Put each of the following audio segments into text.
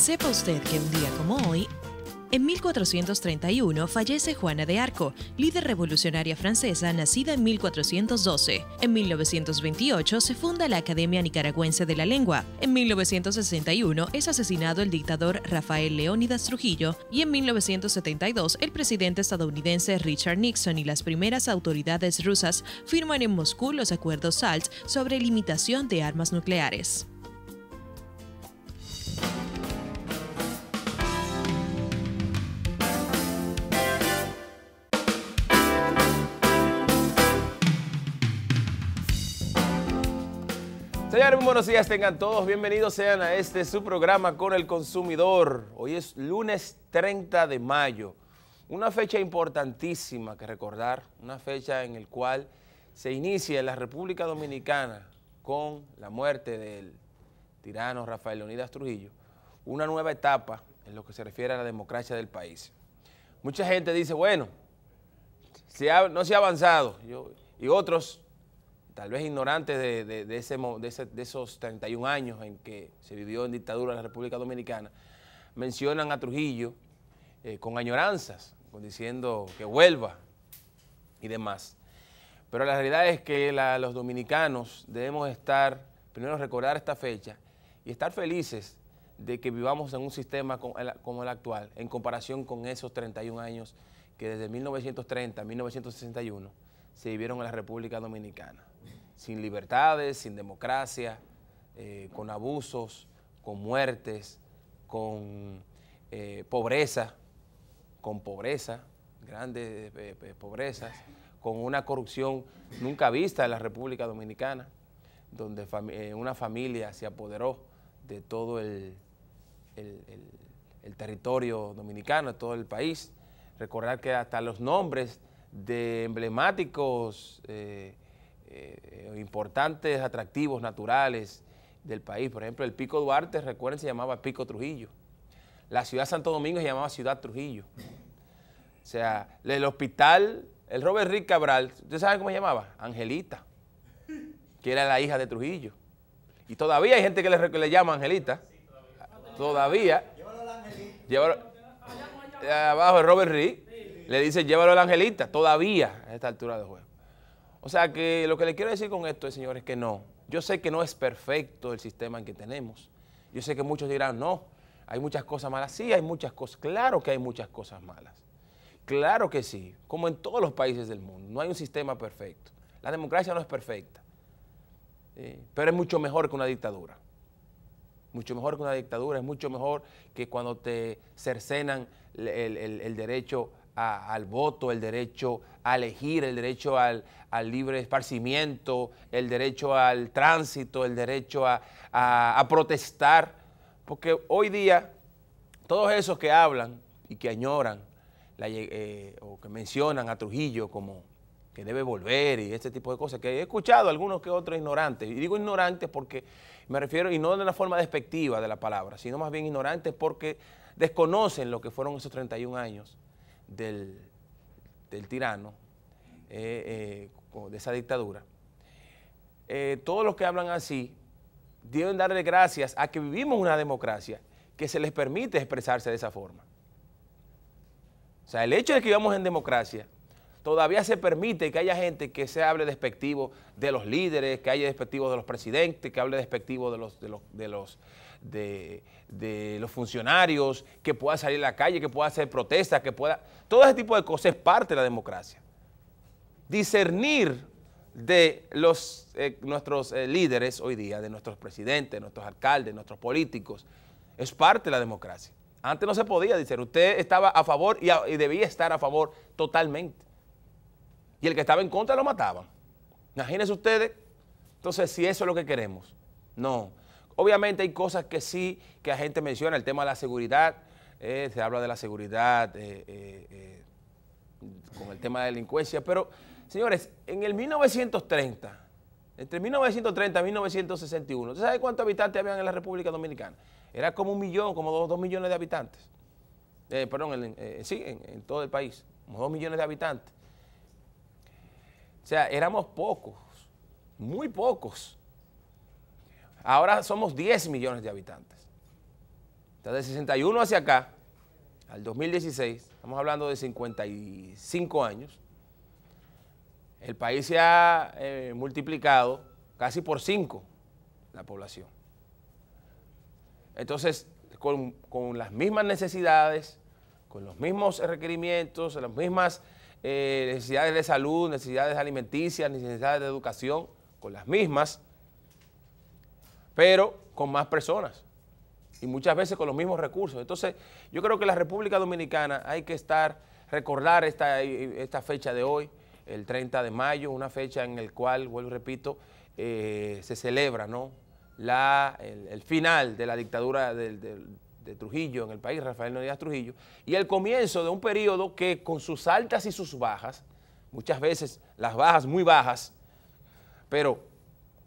Sepa usted que un día como hoy, en 1431 fallece Juana de Arco, líder revolucionaria francesa nacida en 1412. En 1928 se funda la Academia Nicaragüense de la Lengua. En 1961 es asesinado el dictador Rafael Leónidas Trujillo y en 1972 el presidente estadounidense Richard Nixon y las primeras autoridades rusas firman en Moscú los acuerdos SALT sobre limitación de armas nucleares. muy buenos días tengan todos. Bienvenidos sean a este su programa con el consumidor. Hoy es lunes 30 de mayo, una fecha importantísima que recordar, una fecha en la cual se inicia en la República Dominicana con la muerte del tirano Rafael Leonidas Trujillo, una nueva etapa en lo que se refiere a la democracia del país. Mucha gente dice, bueno, no se ha avanzado, y otros tal vez ignorantes de, ese, de, esos 31 años en que se vivió en dictadura la República Dominicana, mencionan a Trujillo eh, con añoranzas, diciendo que vuelva y demás. Pero la realidad es que los dominicanos debemos estar, primero recordar esta fecha y estar felices de que vivamos en un sistema como el actual, en comparación con esos 31 años que desde 1930 a 1961 se vivieron en la República Dominicana sin libertades, sin democracia, eh, con abusos, con muertes, con eh, pobreza, con pobreza, grandes eh, pobrezas, con una corrupción nunca vista en la República Dominicana, donde una familia se apoderó de todo el, territorio dominicano, de todo el país. Recordar que hasta los nombres de emblemáticos eh, importantes atractivos naturales del país. Por ejemplo, el Pico Duarte, recuerden, se llamaba Pico Trujillo. La ciudad de Santo Domingo se llamaba Ciudad Trujillo. O sea, el hospital, el Robert Rick Cabral, ¿ustedes saben cómo se llamaba? Angelita, que era la hija de Trujillo. Y todavía hay gente que le, llama Angelita. Todavía. Llévalo eh, Abajo el Robert Rick. Le dicen, llévalo a la Angelita, todavía a esta altura de juego. O sea que lo que le quiero decir con esto es, señores, que no. Yo sé que no es perfecto el sistema en que tenemos. Yo sé que muchos dirán, no, hay muchas cosas malas. Sí, hay muchas cosas. Claro que hay muchas cosas malas. Claro que sí, como en todos los países del mundo. No hay un sistema perfecto. La democracia no es perfecta. Pero es mucho mejor que una dictadura. Mucho mejor que una dictadura. Es mucho mejor que cuando te cercenan el, el derecho al voto, el derecho a elegir, el derecho al, libre esparcimiento, el derecho al tránsito, el derecho a, protestar. Porque hoy día todos esos que hablan y que añoran eh, o que mencionan a Trujillo como que debe volver y este tipo de cosas, que he escuchado algunos que otros ignorantes, y digo ignorantes porque me refiero, y no de una forma despectiva de la palabra, sino más bien ignorantes porque desconocen lo que fueron esos 31 años del, tirano, eh, eh, de esa dictadura, eh, todos los que hablan así deben darle gracias a que vivimos una democracia que se les permite expresarse de esa forma. O sea, el hecho de que vivamos en democracia todavía se permite que haya gente que se hable despectivo de los líderes, que haya despectivo de los presidentes, que hable despectivo de de los, de los de, los funcionarios, que pueda salir a la calle, que pueda hacer protestas, que pueda... Todo ese tipo de cosas es parte de la democracia. Discernir de los, eh, nuestros eh, líderes hoy día, de nuestros presidentes, nuestros alcaldes, nuestros políticos, es parte de la democracia. Antes no se podía decir, usted estaba a favor y, y, debía estar a favor totalmente. Y el que estaba en contra lo mataban. Imagínense ustedes. Entonces, si eso es lo que queremos. No, Obviamente hay cosas que sí, que la gente menciona, el tema de la seguridad, eh, se habla de la seguridad eh, eh, con el tema de delincuencia, pero señores, en el 1930, entre 1930 y 1961, ¿usted sabe cuántos habitantes había en la República Dominicana? Era como un millón, como dos, millones de habitantes. perdón, sí, en, en, todo el país, como dos millones de habitantes. O sea, éramos pocos, muy pocos. Ahora somos 10 millones de habitantes. Entonces, de 61 hacia acá, al 2016, estamos hablando de 55 años, el país se ha eh, multiplicado casi por 5 la población. Entonces, con, las mismas necesidades, con los mismos requerimientos, las mismas eh, necesidades de salud, necesidades alimenticias, necesidades de educación, con las mismas, pero con más personas y muchas veces con los mismos recursos. Entonces, yo creo que la República Dominicana hay que estar, recordar esta, esta fecha de hoy, el 30 de mayo, una fecha en la cual, vuelvo y repito, eh, se celebra ¿no? el, final de la dictadura de Trujillo en el país, Rafael Núñez Trujillo, y el comienzo de un periodo que con sus altas y sus bajas, muchas veces las bajas muy bajas, pero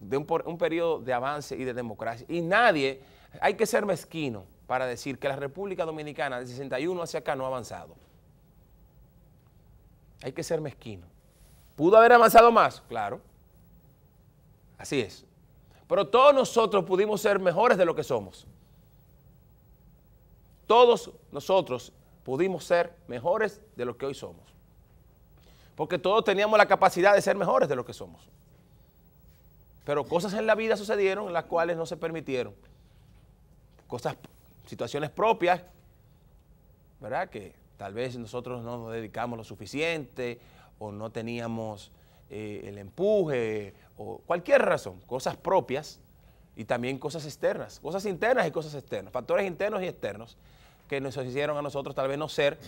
de un, periodo de avance y de democracia. Y nadie, hay que ser mezquino para decir que la República Dominicana del 61 hacia acá no ha avanzado. Hay que ser mezquino. ¿Pudo haber avanzado más? Claro. Así es. Pero todos nosotros pudimos ser mejores de lo que somos. Todos nosotros pudimos ser mejores de lo que hoy somos. Porque todos teníamos la capacidad de ser mejores de lo que somos. Pero cosas en la vida sucedieron en las cuales no se permitieron. Cosas, situaciones propias, ¿verdad? Que tal vez nosotros no nos dedicamos lo suficiente o no teníamos eh, el empuje o cualquier razón, cosas propias y también cosas externas, cosas internas y cosas externas, factores internos y externos que nos hicieron a nosotros tal vez no ser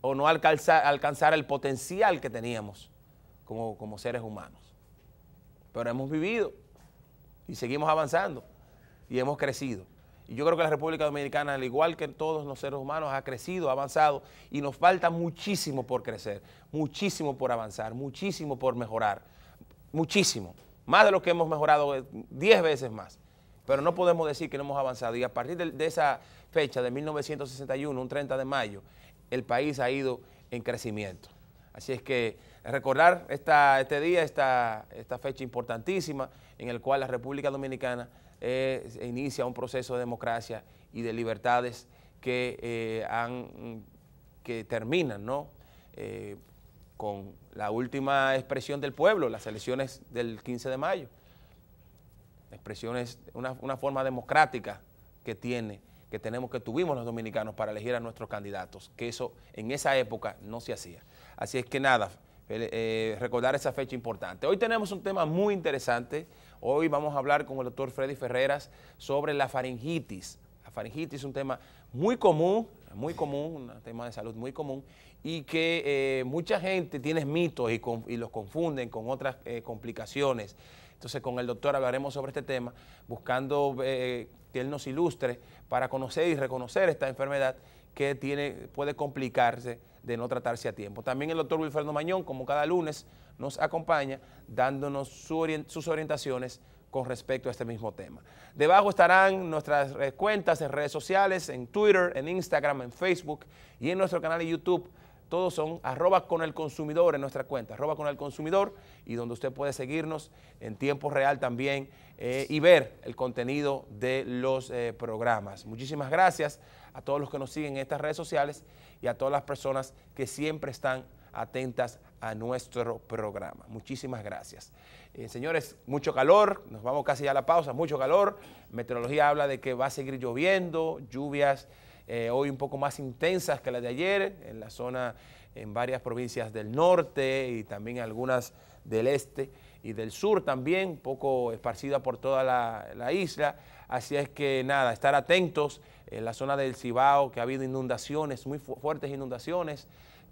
o no alcanzar, alcanzar el potencial que teníamos como, como seres humanos. Pero hemos vivido, y seguimos avanzando y hemos crecido. Y yo creo que la República Dominicana, al igual que todos los seres humanos, ha crecido, ha avanzado y nos falta muchísimo por crecer, muchísimo por avanzar, muchísimo por mejorar, muchísimo, más de lo que hemos mejorado 10 eh, veces más. Pero no podemos decir que no hemos avanzado y a partir de, esa fecha de 1961, un 30 de mayo, el país ha ido en crecimiento. Así es que recordar este día, esta, esta fecha importantísima en el cual la República Dominicana eh, inicia un proceso de democracia y de libertades que, eh, que terminan eh, con la última expresión del pueblo, las elecciones del 15 de mayo. Expresiones, una, una forma democrática que tiene, que tenemos, que tuvimos los dominicanos para elegir a nuestros candidatos, que eso en esa época no se hacía. Así es que nada, eh, recordar esa fecha importante. Hoy tenemos un tema muy interesante. Hoy vamos a hablar con el doctor Freddy Ferreras sobre la faringitis. La faringitis es un tema muy común, muy común, un tema de salud muy común, y que eh, mucha gente tiene mitos y, los confunden con otras eh, complicaciones. Entonces, con el doctor hablaremos sobre este tema, buscando que él nos ilustre para conocer y reconocer esta enfermedad que tiene, puede complicarse de no tratarse a tiempo. También el doctor Wilfredo Mañón, como cada lunes, nos acompaña dándonos sus orientaciones con respecto a este mismo tema. Debajo estarán nuestras cuentas en redes sociales, en Twitter, en Instagram, en Facebook y en nuestro canal de YouTube. Todos son arroba con el consumidor en nuestra cuenta, arroba con el consumidor y donde usted puede seguirnos en tiempo real también eh, y ver el contenido de los eh, programas. Muchísimas gracias a todos los que nos siguen en estas redes sociales y a todas las personas que siempre están atentas a nuestro programa. Muchísimas gracias. Eh, señores, mucho calor, nos vamos casi ya a la pausa, mucho calor. Meteorología habla de que va a seguir lloviendo, lluvias eh, hoy un poco más intensas que las de ayer en la zona, en varias provincias del norte y también algunas del este y del sur también, poco esparcida por toda la, isla. Así es que nada, estar atentos en la zona del Cibao, que ha habido inundaciones, muy fuertes inundaciones,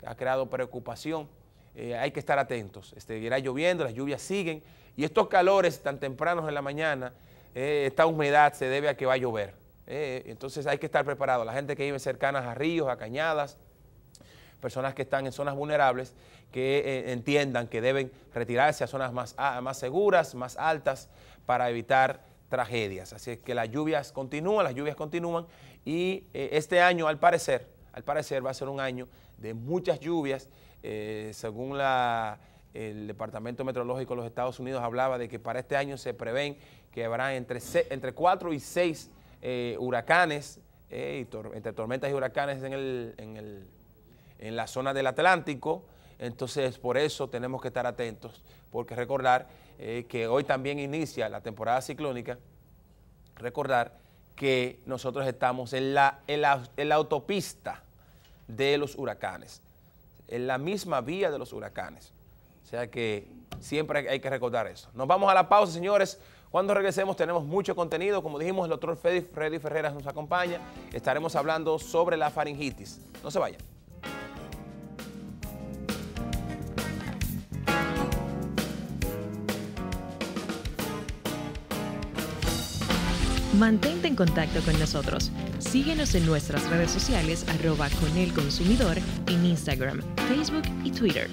ha creado preocupación. Eh, hay que estar atentos. Este, irá lloviendo, las lluvias siguen y estos calores tan tempranos en la mañana, eh, esta humedad se debe a que va a llover. Eh, entonces hay que estar preparado. La gente que vive cercanas a ríos, a cañadas, personas que están en zonas vulnerables, que eh, entiendan que deben retirarse a zonas más, más seguras, más altas, para evitar tragedias. Así es que las lluvias continúan, las lluvias continúan y eh, este año, al parecer, al parecer va a ser un año de muchas lluvias, eh, según el Departamento Meteorológico de los Estados Unidos hablaba de que para este año se prevén que habrá entre, entre y seis huracanes, entre tormentas y huracanes en el en la zona del Atlántico. Entonces, por eso tenemos que estar atentos, porque recordar eh, que hoy también inicia la temporada ciclónica, recordar que nosotros estamos en la, autopista de los huracanes, en la misma vía de los huracanes. O sea que siempre hay que recordar eso. Nos vamos a la pausa, señores. Cuando regresemos tenemos mucho contenido. Como dijimos, el doctor Freddy, Freddy Ferreras nos acompaña. Estaremos hablando sobre la faringitis. No se vayan. Mantente en contacto con nosotros. Síguenos en nuestras redes sociales arroba con el consumidor en Instagram, Facebook y Twitter.